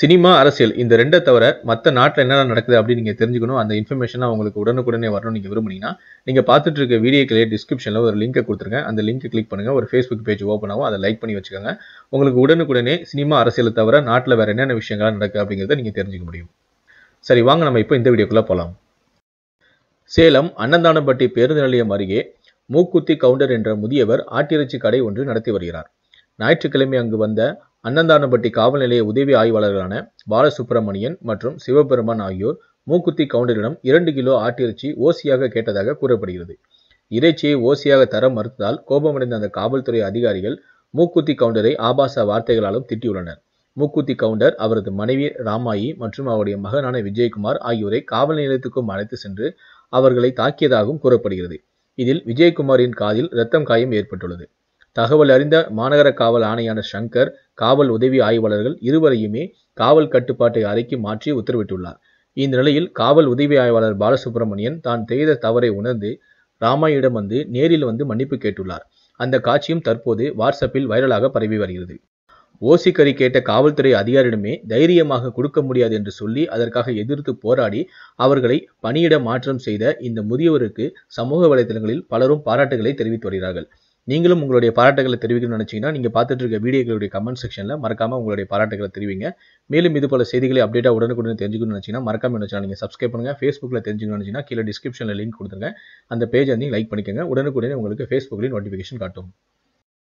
cinema அரசியல் இந்த ரெண்டை தவிர மற்ற நாட்டில் என்னென்ன நடக்குது அப்படின்னு நீங்கள் தெரிஞ்சுக்கணும் அந்த இன்ஃபர்மேஷனாக உங்களுக்கு உடனுக்குடனே வரணும் நீங்கள் விரும்புனீங்கன்னா நீங்கள் பார்த்துட்டு இருக்க வீடியோக்கிலே டிஸ்கிரிப்ஷனில் ஒரு லிங்கை கொடுத்துருங்க அந்த லிங்க்கை கிளிக் பண்ணுங்கள் ஒரு ஃபேஸ்புக் பேஜ் ஓப்பன் ஆகும் அதை லைக் பண்ணி வச்சுக்கோங்க உங்களுக்கு உடனுக்குடனே சினிமா அரசியலை தவிர நாட்டில் வேறு என்னென்ன விஷயங்கள் நடக்குது அப்படிங்கிறத நீங்கள் தெரிஞ்சுக்க முடியும் சரி வாங்க நம்ம இப்போ இந்த வீடியோக்குள்ளே போகலாம் சேலம் அன்னந்தானப்பட்டி பேருந்து நிலையம் அருகே மூக்குத்தி கவுண்டர் என்ற முதியவர் ஆட்டிறைச்சி கடை ஒன்று நடத்தி வருகிறார் ஞாயிற்றுக்கிழமை அங்கு வந்த அன்னந்தானப்பட்டி காவல் நிலைய உதவி ஆய்வாளர்களான பாலசுப்பிரமணியன் மற்றும் சிவபெருமான் ஆகியோர் மூக்குத்தி கவுண்டரிடம் இரண்டு கிலோ ஆட்டிறைச்சி ஓசியாக கேட்டதாக கூறப்படுகிறது இறைச்சியை ஓசியாக தர மறுத்ததால் கோபமடைந்த அந்த காவல்துறை அதிகாரிகள் மூக்குத்தி கவுண்டரை ஆபாச வார்த்தைகளாலும் திட்டியுள்ளனர் மூக்குத்தி கவுண்டர் அவரது மனைவி ராமாயி மற்றும் அவருடைய மகனான விஜயகுமார் ஆகியோரை காவல் நிலையத்துக்கும் அழைத்து சென்று அவர்களை தாக்கியதாகவும் கூறப்படுகிறது இதில் விஜயகுமாரின் காதில் இரத்தம் காயம் ஏற்பட்டுள்ளது தகவல் அறிந்த மாநகர காவல் ஆணையான சங்கர் காவல் உதவி ஆய்வாளர்கள் இருவரையுமே காவல் கட்டுப்பாட்டை அறைக்கு மாற்றி உத்தரவிட்டுள்ளார் இந்த நிலையில் காவல் உதவி ஆய்வாளர் பாலசுப்ரமணியன் தான் செய்த தவறை உணர்ந்து ராமாயிடம் வந்து நேரில் வந்து மன்னிப்பு கேட்டுள்ளார் அந்த காட்சியும் தற்போது வாட்ஸ்அப்பில் வைரலாக பரவி வருகிறது ஓசிக்கறி கேட்ட காவல்துறை அதிகாரியிடமே தைரியமாக கொடுக்க முடியாது என்று சொல்லி அதற்காக எதிர்த்து போராடி அவர்களை பணியிட மாற்றம் செய்த இந்த முதியவருக்கு சமூக வலைதளங்களில் பலரும் பாராட்டுகளை தெரிவித்து வருகிறார்கள் நீங்களும் உங்களுடைய பாராட்டுகளை தெரிவிக்கணும்னு நினச்சிங்கன்னா நீங்கள் பார்த்துட்டு இருக்க வீடியோக்களுடைய கமெண்ட் செக்ஷனில் மறக்காமல் உங்களுடைய பாராட்டுகளை தெரிவிங்க மேலும் இது போல செய்திகளை அப்டேட்டாக உடனுக்குடன் தெரிஞ்சுக்கணும்னு நினச்சிங்கன்னா மறக்காம நினச்சா நீங்கள் சப்ஸ்கிரைப் பண்ணுங்கள் ஃபேஸ்புக்கில் தெரிஞ்சுக்கணும்னு நினச்சிங்கன்னா கீழே டிஸ்கிரிப்ஷனில் லிங்க் கொடுத்துருங்க அந்த பேஜ் வந்து லைக் பண்ணிக்கோங்க உடனுக்குடனே உங்களுக்கு ஃபேஸ்புக்கில் நோட்டிஃபிகேஷன் காட்டும்